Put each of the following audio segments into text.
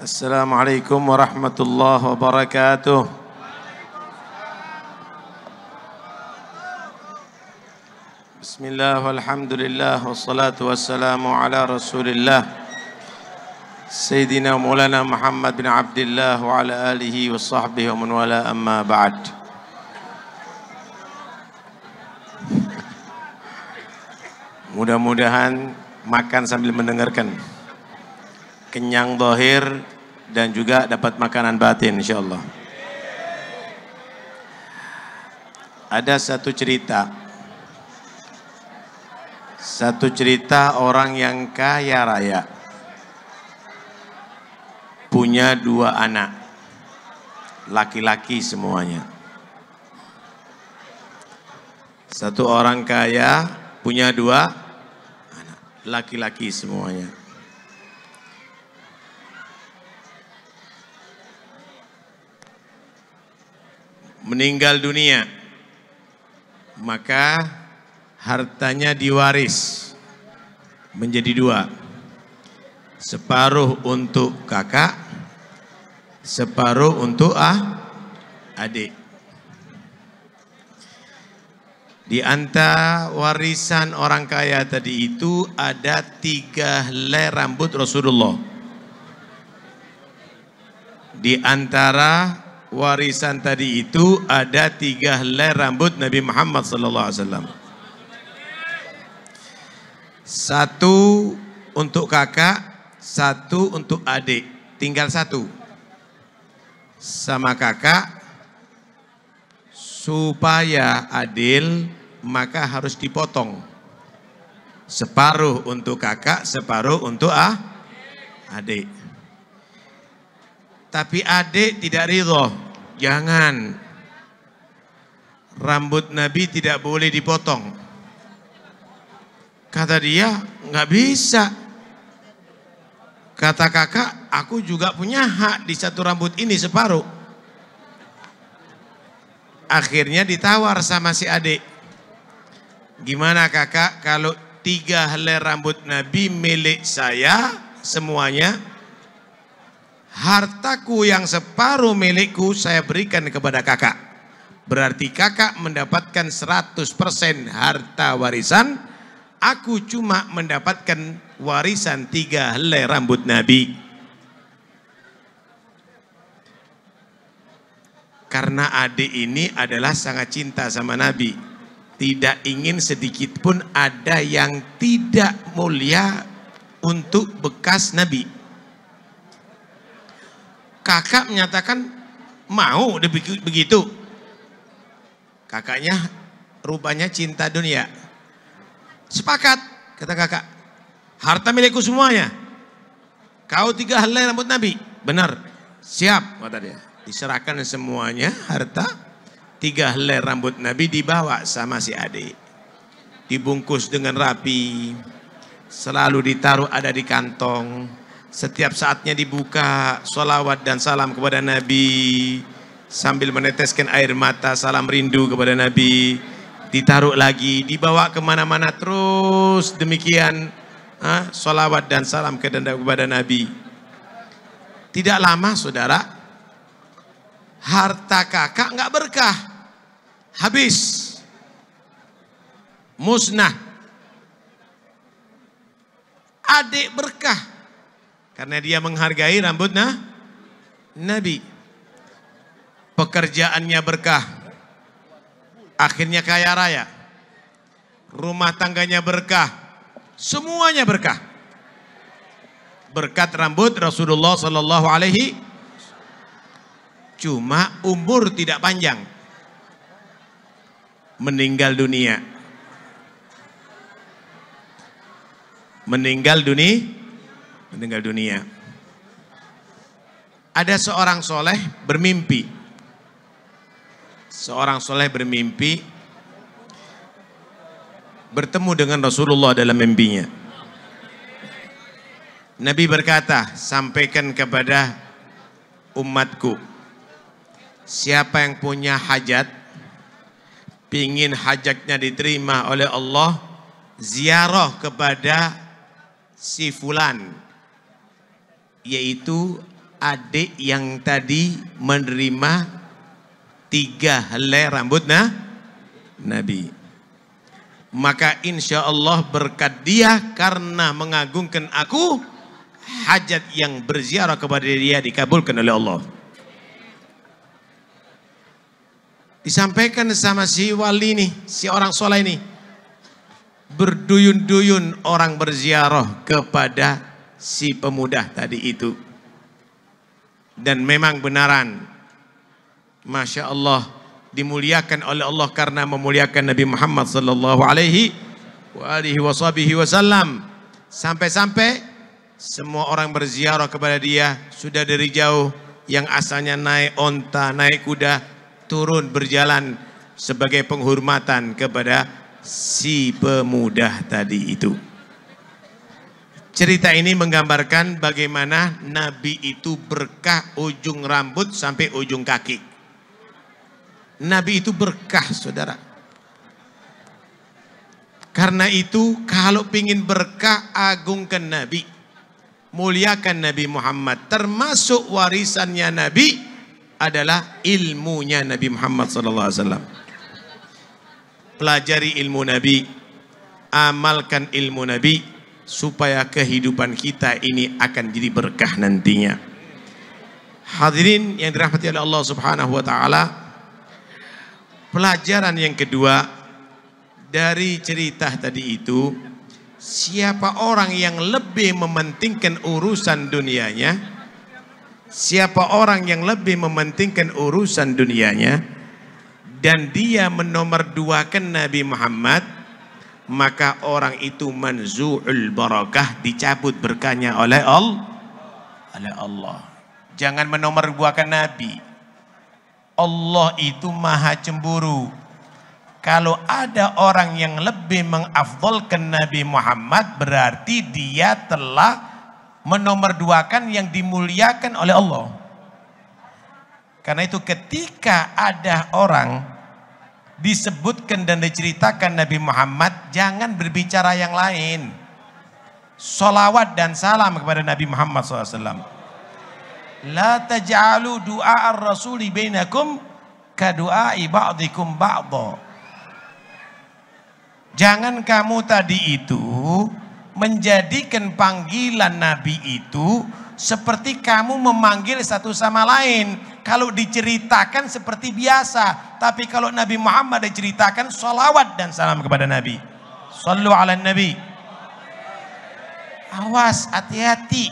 السلام عليكم ورحمة الله وبركاته بسم الله والحمد لله والصلاة والسلام على رسول الله سيدنا مولانا محمد بن عبد الله وعلى آله وصحبه ومن والاه أما بعد Mudah-mudahan makan sambil mendengarkan. kenyang dohir dan juga dapat makanan batin insya Allah. Ada satu cerita. Satu cerita orang yang kaya raya. Punya dua anak. Laki-laki semuanya. Satu orang kaya punya dua anak. Laki-laki semuanya meninggal dunia, maka hartanya diwaris menjadi dua. Separuh untuk kakak, separuh untuk ah, adik. Di antara warisan orang kaya tadi itu ada tiga helai rambut Rasulullah. Di antara warisan tadi itu ada tiga helai rambut Nabi Muhammad SAW. Satu untuk kakak, satu untuk adik, tinggal satu. Sama kakak supaya adil maka harus dipotong. Separuh untuk kakak, separuh untuk ah, adik. Tapi adik tidak ridho. Jangan. Rambut Nabi tidak boleh dipotong. Kata dia, nggak bisa. Kata kakak, aku juga punya hak di satu rambut ini separuh. Akhirnya ditawar sama si adik. Gimana kakak kalau tiga helai rambut Nabi milik saya semuanya? hartaku yang separuh milikku saya berikan kepada kakak. Berarti kakak mendapatkan 100% harta warisan, aku cuma mendapatkan warisan tiga helai rambut Nabi. Karena adik ini adalah sangat cinta sama Nabi. Tidak ingin sedikit pun ada yang tidak mulia untuk bekas Nabi kakak menyatakan mau begitu. Kakaknya rupanya cinta dunia. Sepakat, kata kakak. Harta milikku semuanya. Kau tiga helai rambut Nabi. Benar, siap, kata dia. Diserahkan semuanya, harta. Tiga helai rambut Nabi dibawa sama si adik. Dibungkus dengan rapi. Selalu ditaruh ada di kantong setiap saatnya dibuka sholawat dan salam kepada Nabi. Sambil meneteskan air mata, salam rindu kepada Nabi. Ditaruh lagi, dibawa kemana-mana terus demikian. Ha? Solawat dan salam kepada Nabi. Tidak lama saudara, harta kakak nggak berkah. Habis. Musnah. Adik berkah karena dia menghargai rambut nah, Nabi. Pekerjaannya berkah. Akhirnya kaya raya. Rumah tangganya berkah. Semuanya berkah. Berkat rambut Rasulullah Sallallahu Alaihi Cuma umur tidak panjang. Meninggal dunia. Meninggal dunia meninggal dunia. Ada seorang soleh bermimpi. Seorang soleh bermimpi bertemu dengan Rasulullah dalam mimpinya. Nabi berkata, sampaikan kepada umatku, siapa yang punya hajat, pingin hajatnya diterima oleh Allah, ziarah kepada si fulan yaitu adik yang tadi menerima tiga helai rambut nah, Nabi. Maka insya Allah berkat dia karena mengagungkan aku hajat yang berziarah kepada dia dikabulkan oleh Allah. Disampaikan sama si wali ini, si orang soleh ini. Berduyun-duyun orang berziarah kepada si pemuda tadi itu. Dan memang benaran. Masya Allah dimuliakan oleh Allah karena memuliakan Nabi Muhammad sallallahu alaihi wa alihi wasallam. Sampai-sampai semua orang berziarah kepada dia sudah dari jauh yang asalnya naik onta, naik kuda, turun berjalan sebagai penghormatan kepada si pemuda tadi itu. Cerita ini menggambarkan bagaimana Nabi itu berkah ujung rambut sampai ujung kaki. Nabi itu berkah saudara. Karena itu kalau ingin berkah agungkan Nabi. Muliakan Nabi Muhammad. Termasuk warisannya Nabi adalah ilmunya Nabi Muhammad SAW. Pelajari ilmu Nabi. Amalkan ilmu Nabi supaya kehidupan kita ini akan jadi berkah nantinya. Hadirin yang dirahmati oleh Allah Subhanahu wa taala, pelajaran yang kedua dari cerita tadi itu, siapa orang yang lebih mementingkan urusan dunianya, siapa orang yang lebih mementingkan urusan dunianya dan dia menomorduakan Nabi Muhammad maka orang itu manzu'ul barakah dicabut berkahnya oleh Allah oleh Allah jangan menomorduakan nabi Allah itu maha cemburu kalau ada orang yang lebih mengafdolkan Nabi Muhammad berarti dia telah menomorduakan yang dimuliakan oleh Allah karena itu ketika ada orang disebutkan dan diceritakan Nabi Muhammad, jangan berbicara yang lain. Solawat dan salam kepada Nabi Muhammad SAW. La taj'alu du'a ar-rasuli bainakum ka du'a'i ba'dikum ba'da Jangan kamu tadi itu menjadikan panggilan Nabi itu seperti kamu memanggil satu sama lain. Kalau diceritakan seperti biasa, tapi kalau Nabi Muhammad diceritakan salawat dan salam kepada Nabi. Sallu ala Nabi. Awas, hati-hati.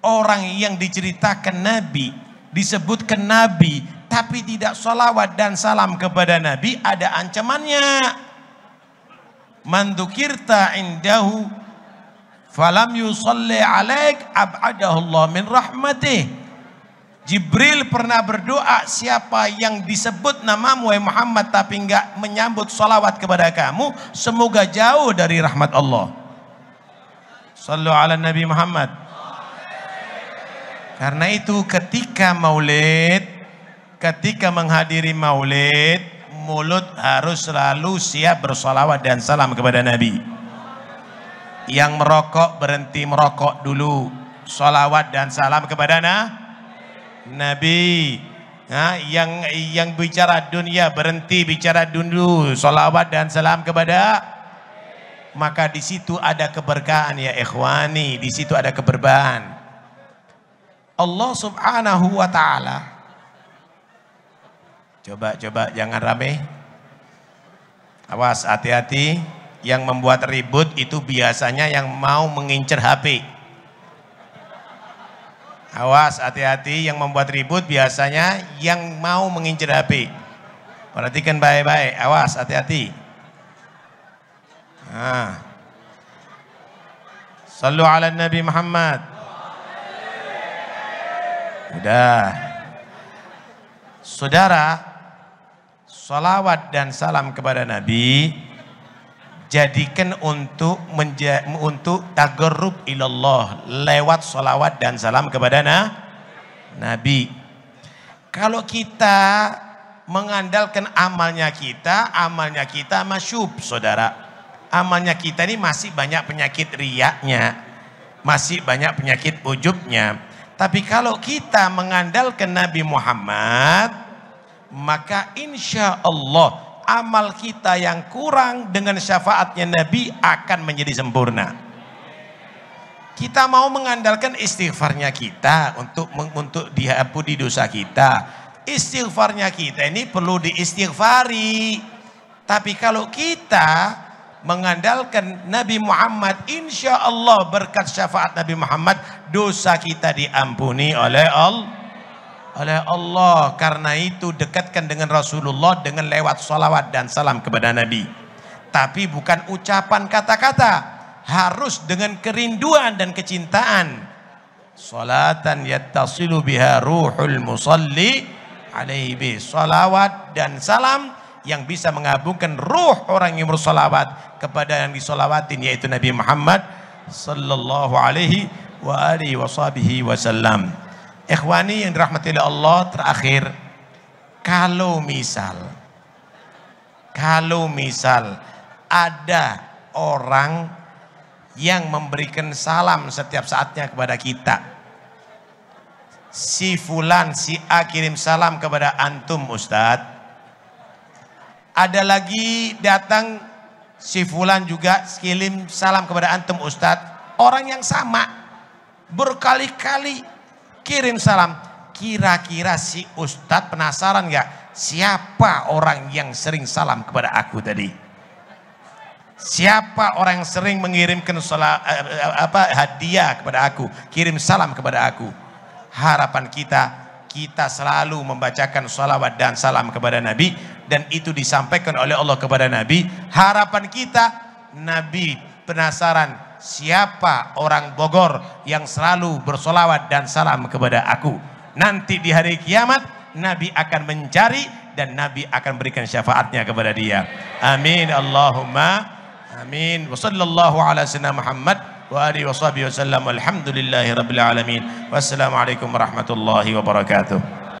Orang yang diceritakan Nabi, disebutkan Nabi, tapi tidak salawat dan salam kepada Nabi, ada ancamannya. Mandukirta indahu falam yusalli alaik ab'adahullah Allah min rahmatih Jibril pernah berdoa siapa yang disebut namamu eh Muhammad tapi enggak menyambut salawat kepada kamu semoga jauh dari rahmat Allah. Sallu ala Nabi Muhammad. Karena itu ketika maulid, ketika menghadiri maulid, mulut harus selalu siap bersolawat dan salam kepada Nabi. Yang merokok berhenti merokok dulu. Solawat dan salam kepada Nabi Nabi. Ha, yang yang bicara dunia berhenti bicara dulu sholawat dan salam kepada maka di situ ada keberkahan ya ikhwani di situ ada keberbahan Allah subhanahu wa ta'ala coba coba jangan rame awas hati-hati yang membuat ribut itu biasanya yang mau mengincar HP Awas, hati-hati yang membuat ribut biasanya yang mau mengincar HP. Perhatikan baik-baik, awas, hati-hati. Nah. Sallu ala Nabi Muhammad. Udah. Saudara, salawat dan salam kepada Nabi jadikan untuk menja, untuk tagarrub ilallah lewat solawat dan salam kepada na, Nabi. Kalau kita mengandalkan amalnya kita, amalnya kita masyub, saudara. Amalnya kita ini masih banyak penyakit riaknya, masih banyak penyakit ujubnya. Tapi kalau kita mengandalkan Nabi Muhammad, maka insya Allah amal kita yang kurang dengan syafaatnya Nabi akan menjadi sempurna. Kita mau mengandalkan istighfarnya kita untuk untuk diampuni dosa kita. Istighfarnya kita ini perlu diistighfari. Tapi kalau kita mengandalkan Nabi Muhammad, insya Allah berkat syafaat Nabi Muhammad, dosa kita diampuni oleh Allah oleh Allah. Karena itu dekatkan dengan Rasulullah dengan lewat salawat dan salam kepada Nabi. Tapi bukan ucapan kata-kata. Harus dengan kerinduan dan kecintaan. Salatan yattasilu biha ruhul musalli alaihi Salawat dan salam yang bisa mengabungkan ruh orang yang bersolawat kepada yang disolawatin yaitu Nabi Muhammad sallallahu alaihi wa alihi wa wasallam. Ikhwani yang dirahmati oleh Allah terakhir, kalau misal, kalau misal ada orang yang memberikan salam setiap saatnya kepada kita. Si Fulan, si A kirim salam kepada Antum Ustadz. Ada lagi datang si Fulan juga kirim salam kepada Antum Ustadz. Orang yang sama berkali-kali kirim salam. Kira-kira si Ustadz penasaran gak? siapa orang yang sering salam kepada aku tadi? Siapa orang yang sering mengirimkan salam, eh, eh, apa, hadiah kepada aku, kirim salam kepada aku? Harapan kita kita selalu membacakan salawat dan salam kepada Nabi dan itu disampaikan oleh Allah kepada Nabi harapan kita Nabi penasaran siapa orang Bogor yang selalu bersolawat dan salam kepada aku. Nanti di hari kiamat Nabi akan mencari dan Nabi akan berikan syafaatnya kepada dia. Amin Allahumma amin. ala Muhammad wa alihi wa sahbihi wa sallam. Alhamdulillahi rabbil alamin. Wassalamualaikum warahmatullahi wabarakatuh.